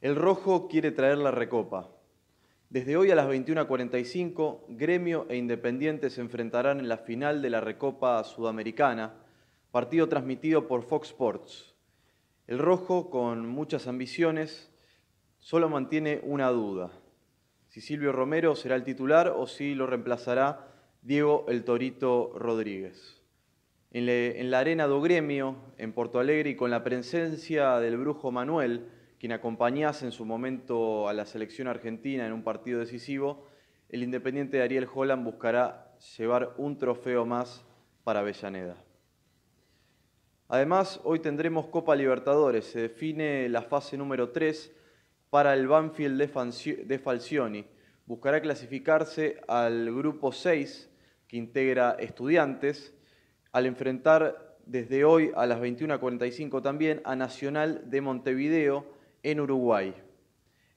El rojo quiere traer la recopa. Desde hoy a las 21:45, Gremio e Independiente se enfrentarán en la final de la Recopa Sudamericana, partido transmitido por Fox Sports. El rojo, con muchas ambiciones, solo mantiene una duda, si Silvio Romero será el titular o si lo reemplazará Diego El Torito Rodríguez. En, la arena do Gremio, en Porto Alegre, y con la presencia del brujo Manuel, quien acompañase en su momento a la selección argentina en un partido decisivo, el Independiente Ariel Holland buscará llevar un trofeo más para Avellaneda. Además, hoy tendremos Copa Libertadores. Se define la fase número 3 para el Banfield de Falcioni. Buscará clasificarse al grupo 6 que integra estudiantes al enfrentar desde hoy a las 21.45 también a Nacional de Montevideo en Uruguay.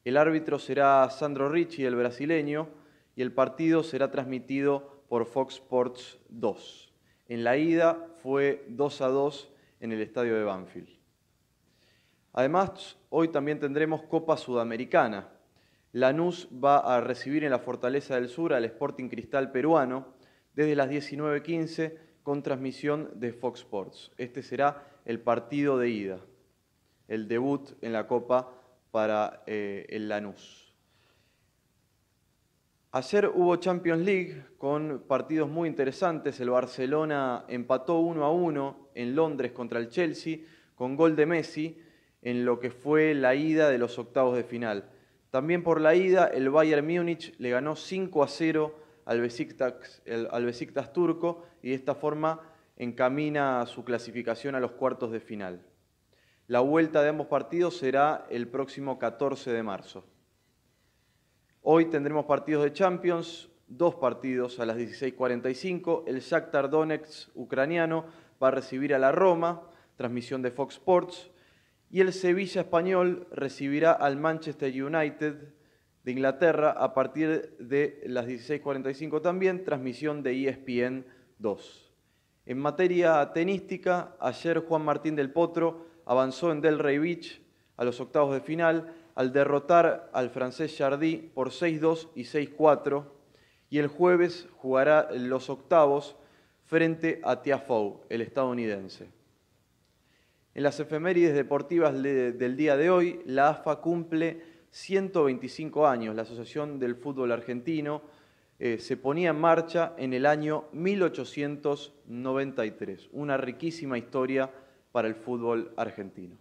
El árbitro será Sandro Ricci, el brasileño, y el partido será transmitido por Fox Sports 2. En la ida fue 2 a 2 en el estadio de Banfield. Además, hoy también tendremos Copa Sudamericana. Lanús va a recibir en la Fortaleza del Sur al Sporting Cristal peruano desde las 19.15 con transmisión de Fox Sports. Este será el partido de ida el debut en la Copa para eh, el Lanús. Ayer hubo Champions League con partidos muy interesantes. El Barcelona empató 1 a 1 en Londres contra el Chelsea con gol de Messi en lo que fue la ida de los octavos de final. También por la ida, el Bayern Múnich le ganó 5 a 0 al al Besiktas turco y de esta forma encamina su clasificación a los cuartos de final. La vuelta de ambos partidos será el próximo 14 de marzo. Hoy tendremos partidos de Champions, dos partidos a las 16:45. El Shakhtar Donetsk ucraniano va a recibir a la Roma, transmisión de Fox Sports. Y el Sevilla español recibirá al Manchester United de Inglaterra a partir de las 16:45 también, transmisión de ESPN 2. En materia tenística, ayer Juan Martín del Potro avanzó en Del Rey Beach a los octavos de final al derrotar al francés Jardy por 6-2 y 6-4 y el jueves jugará los octavos frente a Tiafou, el estadounidense. En las efemérides deportivas del día de hoy, la AFA cumple 125 años. La Asociación del Fútbol Argentino eh, se ponía en marcha en el año 1893. Una riquísima historia para el fútbol argentino.